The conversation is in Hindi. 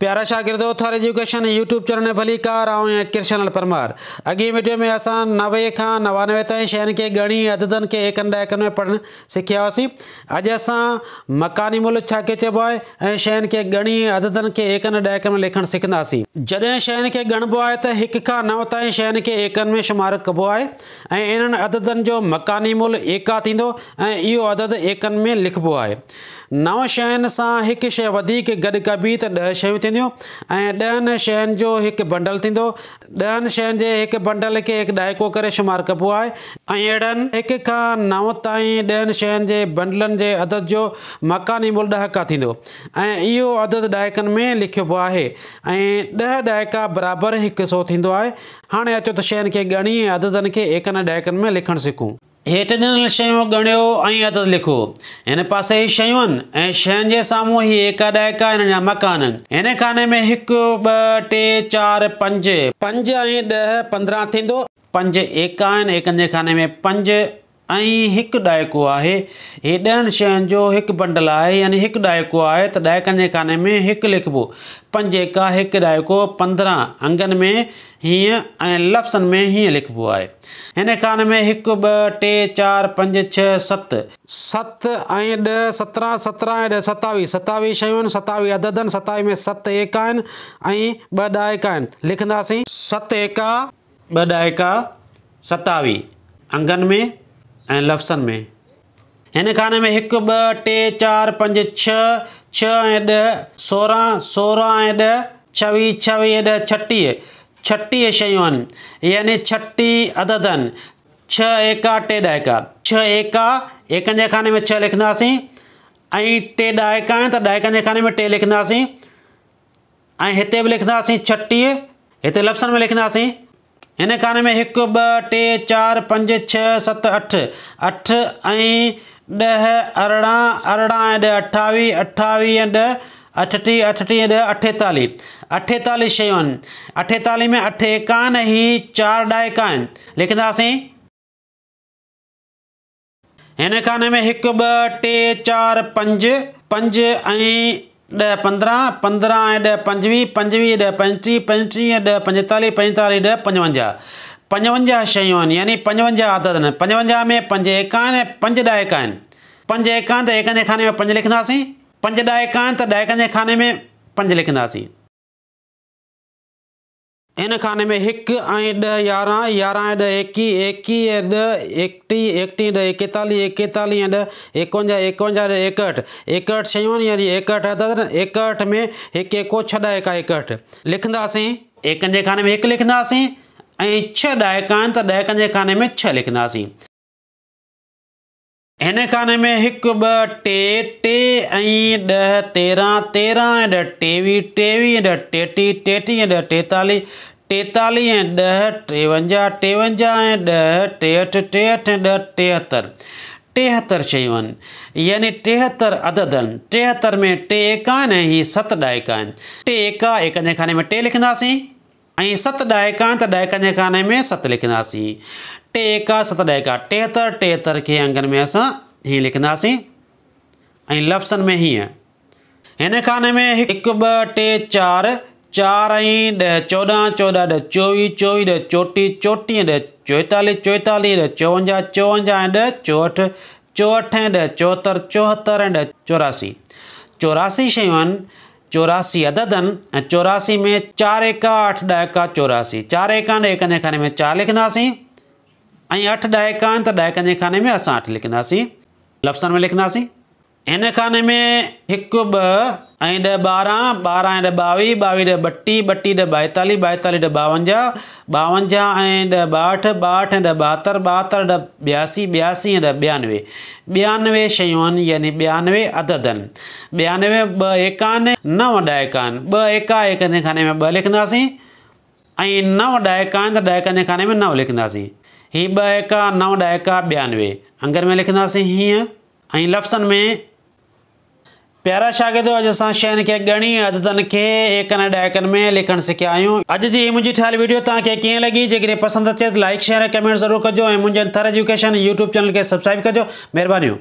प्यारा शागिर्दो थर एजुकेशन यूट्यूब चैनल भली कार ऐं किरशन परमार अगे वीडियो में अस नवे का नवानवे ताईं के खे ॻणी अददनि खे एकनि में पढ़णु सिखिया हुआसीं अॼु असां मकानी मुल छा चबो है आहे ऐं शयुनि खे ॻणी अददनि खे में लिखण सीखासी जॾहिं शयुनि खे ॻणिबो आहे त हिक खां नव ताईं शयुनि खे एकनि में शुमार कबो है ऐं इन्हनि अददनि जो मकानी मुल एका थींदो ऐं इहो अदद एकनि में लिखबो है नव शयुनि सां एक शइ वधीक गॾु कबी त ॾह शयूं थींदियूं ऐं ॾहनि शयुनि जो हिकु बंडल थींदो ॾहनि शयुनि जे हिकु बंडल खे हिकु ॾाइको करे शुमारु कबो है ऐं अहिड़नि हिक खां नव ताईं ॾहनि शयुनि जे बंडलनि जे अदद जो मकानी मुल ॾहाका थींदो ऐं इहो अदद ॾाइकनि में लिखब है दह ॾह बराबर एक सौ थींदो है हाँ अचो त शयुनि खे ॻणी ऐं अददनि खे एकनि में लिखणु सिखूं हेठि ॾिनल शयूं अदद लिखो અને પાસે શયન એ શયન જે સામું હી એક આયકા ને મકાન એને ખાને મે હક બટે 4 5 5 એ 10 15 થિંડો 5 એકા એક ને ખાને મે 5 ऐं हिकु ॾाइको आहे हे ॾहनि शयुनि बंडल है यानी एक ॾाइको है तो ॾाइकनि के खाने में एक लिखबो पंज का एक ॾाइको पंद्रह अंगन में हीअं लफ्सन में हीअं लिखबो है इन खान में एक ब टे चार पंज छह सत सत ऐं सत्रह सत्रहं सत्रहं ऐं ॾह सतावीह सतावीह शयूं आहिनि में सत एक आहिनि ऐं ॿ सत एक ॿ ॾाइका सतावीह अंगनि में ए लफ्सन में हिन खाने में एक ॿ टे चारि पंज छह छह सोरह सोरह सोरहं छवी ऐं ॾह छवीह छवीह ऐं ॾह छटीह छटीह शयूं आहिनि यानी छटीह अदद छह एका टे ॾाइका छह एका एकनि खाने में छह लिखंदासीं ऐं टे ॾाइका आहिनि त खाने में टे लिखंदासीं ऐं हिते बि लिखंदासीं छटीह हिते में लिखंदासीं इन खाने में एक ब टे चार पंज छ सत अठ अठ ऐं ॾह अरिड़हं अठावी अठावी ॾह अठटी अठावीह ऐं ॾह अठटीह अठटीह ॾह अठेतालीह अठेतालीह शयूं आहिनि अठेतालीह में अठे कान ई चारि ॾाइका आहिनि लिखंदासीं हिन खाने में हिकु ॿ टे चारि पंज पंज ऐं ॾह पंद्रहं पंद्रहं ऐं ॾह पंजवीह पंजवीह ॾह पंजटीह पंजटीह ॾह पंजेतालीह पंजेतालीह ॾह पंजवंजाह पंजवंजाह शयूं आहिनि यानी पंजवंजाह आदत आहिनि पंजवंजाह में पंज एका आहिनि पंज ॾहका आहिनि पंज एका आहिनि त एकनि जे खाने में पंज लिखंदासीं पंज ॾहका आहिनि त ॾहकनि जे खाने में पंज लिखंदासीं इन खाने में एक ऐं यारह यारहं एक ऐं ॾह एकटी एकवीह ऐं ॾह एकटीह एकटीह ॾह एकेतालीह एकेतालीह एकहठ ॾह यानी एकहठि अदर में हिकु एको छह ॾाइका एकहठि लिखंदासीं एकनि खाने में एक लिखासी छह ॾाइका आहिनि त खाने में छह लिखासी इन खाने में एक ॿ टे टे ऐं ॾह तेरहं तेरहं ऐं ॾह टेवीह टेवीह ॾह टेटीह टेटीह ॾह टेतालीह टेतालीह ऐं ॾह टेवंजाहु टेवंजाहु ऐं यानी टेहतरि अदद आहिनि में टे एक आहिनि सत ॾाइका टे एका एकनि खाने में टे लिखासी ऐं सत ॾाइका त खाने में सत लिखासी टे एका सत ॾाइका टेहतरि टेहतरि खे अंगनि में अस हीअं लिखंदासीं ऐं में हीअं इन खाने में एक बे चार चार चौदह चौदह ॾह चौवी चोॾहं ॾह चोवीह चोवीह ॾह चोटीह चोटीह ॾह चोएतालीह चोएतालीह ॾह चोवंजाहु चोवंजाहु ऐं ॾह चोहठि चोहठि ऐं ॾह शयूं आहिनि चौरासी अददन चौरासी में चार एक अठ ॾाइका चौरासी चार एक ॾाइकनि खाने में चार लिखंदासीं अठ ॾाइका आहिनि त तो खाने में अस अठ लिखंदासीं लफ़्ज़नि में लिखंदासीं इन खाने में हिकु ॿ ऐं ॾह ॿारहं ॿारहं ऐं ॾह ॿावीह ॿावीह ॾह ॿटी ॿटी ॾह ॿाएतालीह ॿाएतालीह ॾह ॿावंजाहु ॿावंजाहु ऐं यानी बयानवे अदद आहिनि ॿियानवे एकान नव ॾाइकान ॿ एका एकाने खाने में ॿ लिखंदासीं नव ॾाइकान त ॾाइकाने खाने में नव लिखंदासीं हीअ ॿ एका नव ॾाइका ॿियानवे अंगर में लिखासी हीअं ऐं लफ़्ज़नि में प्यारा शागिद अॼु असां शयुनि के ॻणी अददनि खे एकन ॾाइकनि में लिखण सिखिया आहियूं अॼु जी मुंहिंजी ठहियल वीडियो तक कीअं लगी जेकॾहिं पसंदि अचे लाइक शेयर कमेंट जरूर कजो ऐं मुंहिंजे थर एजुकेशन यूट्यूब चैनल के सब्सक्राइब कजो महिरबानी